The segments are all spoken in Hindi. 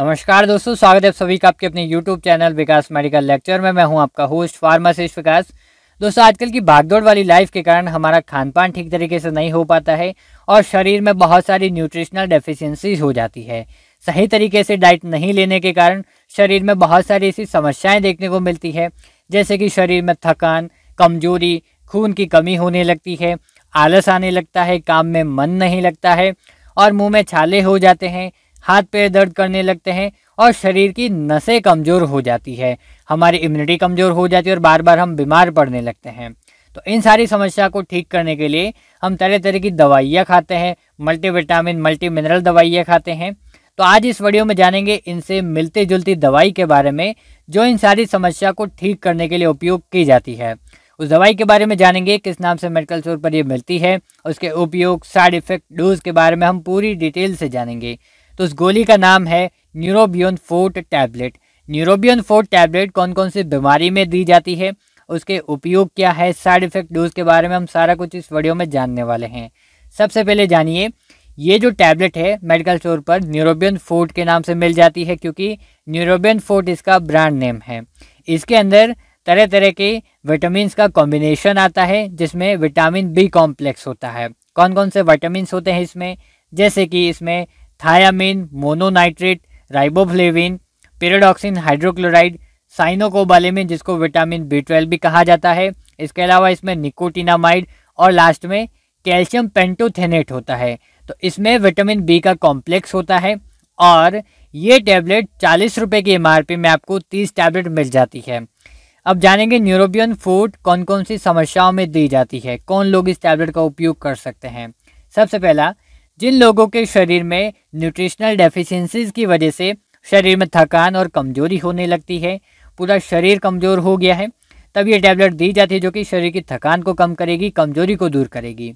नमस्कार दोस्तों स्वागत है सभी का आपके अपने YouTube channel Vikas medical lecture में मैं हूं आपका होस्ट फार्मासिस्ट विकास दोस्तों आजकल की भागदौड़ वाली लाइफ के कारण हमारा खान पान ठीक तरीके से नहीं हो पाता है और शरीर में बहुत सारी न्यूट्रिशनल डेफिशिएंसीज हो जाती है सही तरीके से डाइट नहीं लेने के कारण शरीर में बहुत सारी ऐसी समस्याएँ देखने को मिलती है जैसे कि शरीर में थकान कमजोरी खून की कमी होने लगती है आलस आने लगता है काम में मन नहीं लगता है और मुँह में छाले हो जाते हैं हाथ पैर दर्द करने लगते हैं और शरीर की नसें कमज़ोर हो जाती है हमारी इम्यूनिटी कमज़ोर हो जाती है और बार बार हम बीमार पड़ने लगते हैं तो इन सारी समस्या को ठीक करने के लिए हम तरह तरह की दवाइयाँ खाते हैं मल्टीविटामिन मल्टी मिनरल दवाइयाँ खाते हैं तो आज इस वीडियो में जानेंगे इनसे मिलती जुलती दवाई के बारे में जो इन सारी समस्या को ठीक करने के लिए उपयोग की जाती है उस दवाई के बारे में जानेंगे किस नाम से मेडिकल स्टोर पर ये मिलती है उसके उपयोग साइड इफेक्ट डोज के बारे में हम पूरी डिटेल से जानेंगे तो उस गोली का नाम है Neurobion forte tablet Neurobion forte tablet कौन कौन सी बीमारी में दी जाती है उसके उपयोग क्या है साइड इफेक्ट डोज के बारे में हम सारा कुछ इस वीडियो में जानने वाले हैं सबसे पहले जानिए ये जो टैबलेट है मेडिकल स्टोर पर न्यूरोबियन फोर्ट के नाम से मिल जाती है क्योंकि न्यूरोबियन फोर्ट इसका ब्रांड नेम है इसके अंदर तरह तरह के विटामिन का कॉम्बिनेशन आता है जिसमें विटामिन बी कॉम्प्लेक्स होता है कौन कौन से विटामिन होते हैं इसमें जैसे कि इसमें thiamine mononitrate riboflavin pyridoxine hydrochloride cyanocobalamin जिसको विटामिन बी ट्वेल्व भी कहा जाता है इसके अलावा इसमें निकोटिनामाइड और लास्ट में कैल्शियम पेंटोथेनेट होता है तो इसमें विटामिन बी का कॉम्प्लेक्स होता है और ये टैबलेट चालीस रुपये की एम में आपको तीस टैबलेट मिल जाती है अब जानेंगे न्यूरोबियन फूड कौन कौन सी समस्याओं में दी जाती है कौन लोग इस टैबलेट का उपयोग कर सकते हैं सबसे पहला जिन लोगों के शरीर में न्यूट्रिशनल डेफिशिएंसीज की वजह से शरीर में थकान और कमजोरी होने लगती है पूरा शरीर कमज़ोर हो गया है तब ये टैबलेट दी जाती है जो कि शरीर की थकान को कम करेगी कमजोरी को दूर करेगी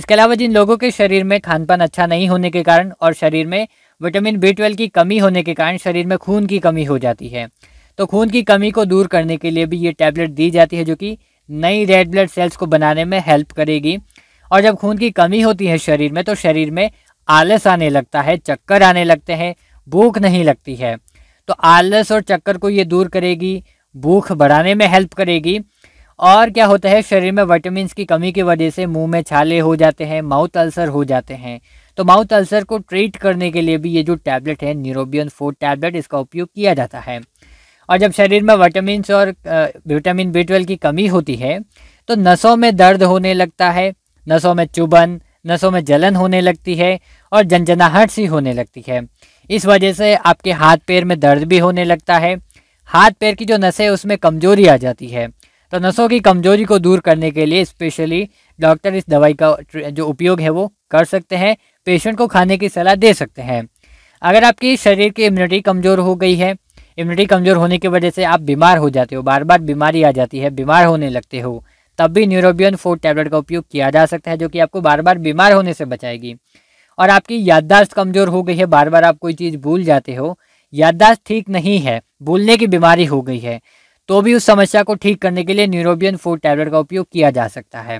इसके अलावा जिन लोगों के शरीर में खान पान अच्छा नहीं होने के कारण और शरीर में विटामिन बी ट्वेल्व की कमी होने के कारण शरीर में खून की कमी हो जाती है तो खून की कमी को दूर करने के लिए भी ये टैबलेट दी जाती है जो कि नई रेड ब्लड सेल्स को बनाने में हेल्प करेगी और जब खून की कमी होती है शरीर में तो शरीर में आलस आने लगता है चक्कर आने लगते हैं भूख नहीं लगती है तो आलस और चक्कर को ये दूर करेगी भूख बढ़ाने में हेल्प करेगी और क्या होता है शरीर में वाइटमिन की कमी की वजह से मुंह में छाले हो जाते हैं माउथ अल्सर हो जाते हैं तो माउथ अल्सर को ट्रीट करने के लिए भी ये जो टैबलेट है न्यूरोबियन फोर टैबलेट इसका उपयोग किया जाता है और जब शरीर में वाइटमिन और विटामिन बी ट्वेल्व की कमी होती है तो नसों में दर्द होने लगता है नसों में चुबन नसों में जलन होने लगती है और जनजनाहट सी होने लगती है इस वजह से आपके हाथ पैर में दर्द भी होने लगता है हाथ पैर की जो नसें है उसमें कमजोरी आ जाती है तो नसों की कमजोरी को दूर करने के लिए स्पेशली डॉक्टर इस दवाई का जो उपयोग है वो कर सकते हैं पेशेंट को खाने की सलाह दे सकते हैं अगर आपकी शरीर की इम्यूनिटी कमज़ोर हो गई है इम्यूनिटी कमज़ोर होने की वजह से आप बीमार हो जाते हो बार बार बीमारी आ जाती है बीमार होने लगते हो तब भी न्यूरोबियन फोर टैबलेट का उपयोग किया जा सकता है जो कि आपको बार बार बीमार होने से बचाएगी और आपकी याददाश्त कमज़ोर हो गई है बार बार आप कोई चीज़ भूल जाते हो याददाश्त ठीक नहीं है भूलने की बीमारी हो गई है तो भी उस समस्या को ठीक करने के लिए न्यूरोबियन फोर टैबलेट का उपयोग किया जा सकता है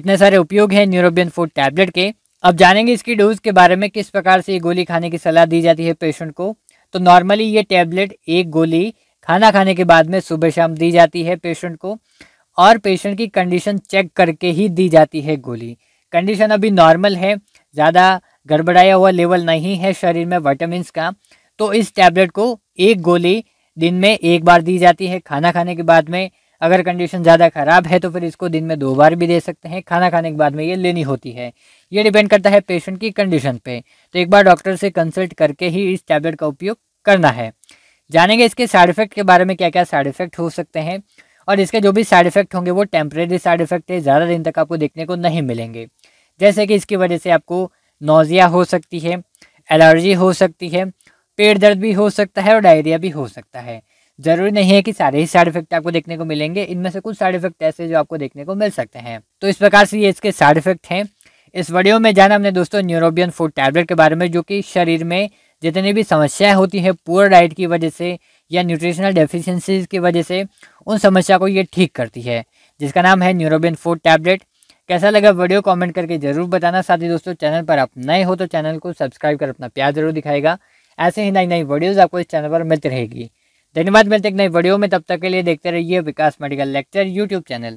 इतने सारे उपयोग हैं न्यूरोबियन फोर टैबलेट के अब जानेंगे इसकी डोज के बारे में किस प्रकार से ये गोली खाने की सलाह दी जाती है पेशेंट को तो नॉर्मली ये टैबलेट एक गोली खाना खाने के बाद में सुबह शाम दी जाती है पेशेंट को और पेशेंट की कंडीशन चेक करके ही दी जाती है गोली कंडीशन अभी नॉर्मल है ज़्यादा गड़बड़ाया हुआ लेवल नहीं है शरीर में वाइटामिन का तो इस टैबलेट को एक गोली दिन में एक बार दी जाती है खाना खाने के बाद में अगर कंडीशन ज़्यादा ख़राब है तो फिर इसको दिन में दो बार भी दे सकते हैं खाना खाने के बाद में ये लेनी होती है ये डिपेंड करता है पेशेंट की कंडीशन पे तो एक बार डॉक्टर से कंसल्ट करके ही इस टैबलेट का उपयोग करना है जानेंगे इसके साइड इफ़ेक्ट के बारे में क्या क्या साइड इफ़ेक्ट हो सकते हैं और इसके जो भी साइड इफेक्ट होंगे वो टेम्परेरी साइड इफेक्ट है ज़्यादा दिन तक आपको देखने को नहीं मिलेंगे जैसे कि इसकी वजह से आपको नोज़िया हो सकती है एलर्जी हो सकती है पेट दर्द भी हो सकता है और डायरिया भी हो सकता है ज़रूरी नहीं है कि सारे ही साइड इफेक्ट आपको देखने को मिलेंगे इनमें से कुछ साइड इफेक्ट ऐसे जो आपको देखने को मिल सकते हैं तो इस प्रकार से ये इसके साइड इफेक्ट हैं इस वीडियो में जाना हमने दोस्तों न्यूरोबियन फूड टैबलेट के बारे में जो कि शरीर में जितनी भी समस्याएँ होती हैं पुअर डाइट की वजह से या न्यूट्रिशनल डेफिशिएंसीज की वजह से उन समस्या को ये ठीक करती है जिसका नाम है न्यूरोबिन फूड टैबलेट कैसा लगा वीडियो कमेंट करके ज़रूर बताना साथ ही दोस्तों चैनल पर आप नए हो तो चैनल को सब्सक्राइब कर अपना प्यार जरूर दिखाएगा ऐसे ही नई नई वीडियोज़ आपको इस चैनल पर मिलती रहेगी धन्यवाद मिलते एक नई वीडियो में तब तक के लिए देखते रहिए Vikas medical lecture YouTube channel